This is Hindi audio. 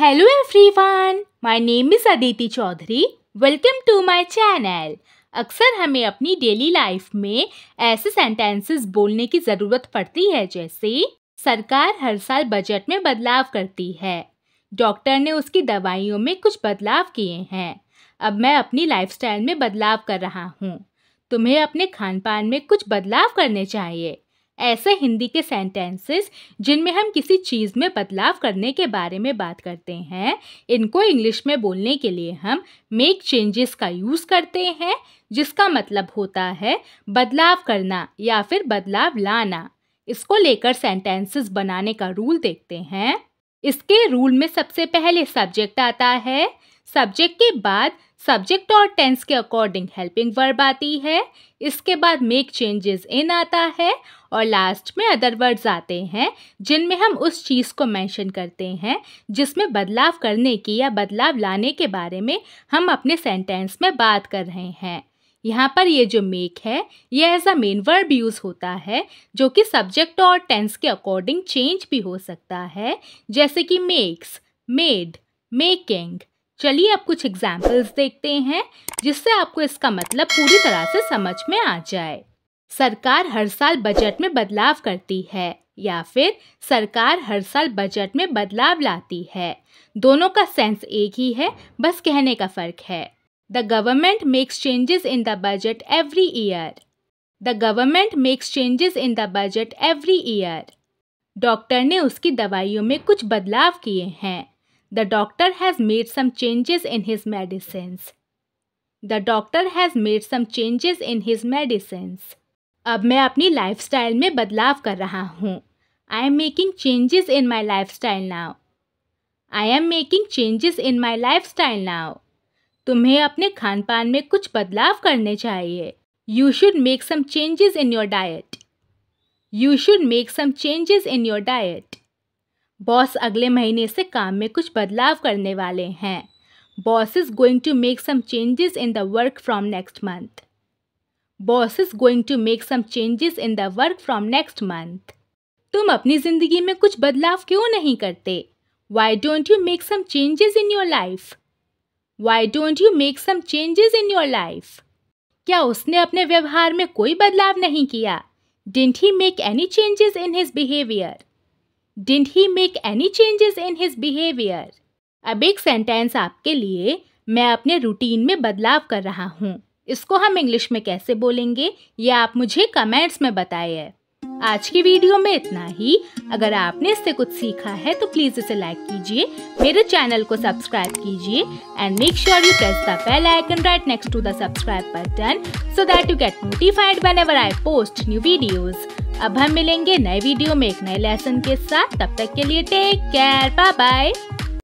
Hello everyone my name is Aditi Chaudhary welcome to my channel अक्सर हमें अपनी डेली लाइफ में ऐसे सेंटेंसेस बोलने की ज़रूरत पड़ती है जैसे सरकार हर साल बजट में बदलाव करती है डॉक्टर ने उसकी दवाइयों में कुछ बदलाव किए हैं अब मैं अपनी लाइफस्टाइल में बदलाव कर रहा हूँ तुम्हें अपने खान पान में कुछ बदलाव करने चाहिए ऐसे हिंदी के सेंटेंसेस जिनमें हम किसी चीज़ में बदलाव करने के बारे में बात करते हैं इनको इंग्लिश में बोलने के लिए हम मेक चेंजेस का यूज़ करते हैं जिसका मतलब होता है बदलाव करना या फिर बदलाव लाना इसको लेकर सेंटेंसेस बनाने का रूल देखते हैं इसके रूल में सबसे पहले सब्जेक्ट आता है सब्जेक्ट के बाद सब्जेक्ट और टेंस के अकॉर्डिंग हेल्पिंग वर्ब आती है इसके बाद मेक चेंजेस इन आता है और लास्ट में अदर वर्ड्स आते हैं जिनमें हम उस चीज़ को मेंशन करते हैं जिसमें बदलाव करने की या बदलाव लाने के बारे में हम अपने सेंटेंस में बात कर रहे हैं यहाँ पर ये जो मेक है ये as a main verb use होता है जो कि सब्जेक्ट और टेंस के अकॉर्डिंग चेंज भी हो सकता है जैसे कि मेक्स मेड मेकिंग चलिए अब कुछ एग्जाम्पल्स देखते हैं जिससे आपको इसका मतलब पूरी तरह से समझ में आ जाए सरकार हर साल बजट में बदलाव करती है या फिर सरकार हर साल बजट में बदलाव लाती है दोनों का सेंस एक ही है बस कहने का फ़र्क है the government makes changes in the budget every year the government makes changes in the budget every year doctor ने उसकी दवाइयों में कुछ बदलाव किए हैं The doctor has made some changes in his medicines. The doctor has made some changes in his medicines. अब मैं अपनी लाइफ स्टाइल में बदलाव कर रहा हूँ I am making changes in my lifestyle now I am making changes in my lifestyle now तुम्हें अपने खान पान में कुछ बदलाव करने चाहिए you should make some changes in your diet you should make some changes in your diet boss अगले महीने से काम में कुछ बदलाव करने वाले हैं boss is going to make some changes in the work from next month boss is going to make some changes in the work from next month तुम अपनी ज़िंदगी में कुछ बदलाव क्यों नहीं करते why don't you make some changes in your life why don't you make some changes in your life क्या उसने अपने व्यवहार में कोई बदलाव नहीं किया didn't he make any changes in his behaviour didn't he make any changes in his behaviour अब एक सेंटेंस आपके लिए मैं अपने रूटीन में बदलाव कर रहा हूँ इसको हम इंग्लिश में कैसे बोलेंगे ये आप मुझे कमेंट्स में बताइए आज की वीडियो में इतना ही अगर आपने इससे कुछ सीखा है तो प्लीज़ इसे लाइक कीजिए मेरे चैनल को सब्सक्राइब कीजिए and make sure you press the bell icon right next to the subscribe button so that you get notified whenever I post new videos. अब हम मिलेंगे नए वीडियो में एक नए लेसन के साथ तब तक के लिए टेक केयर बाय बाय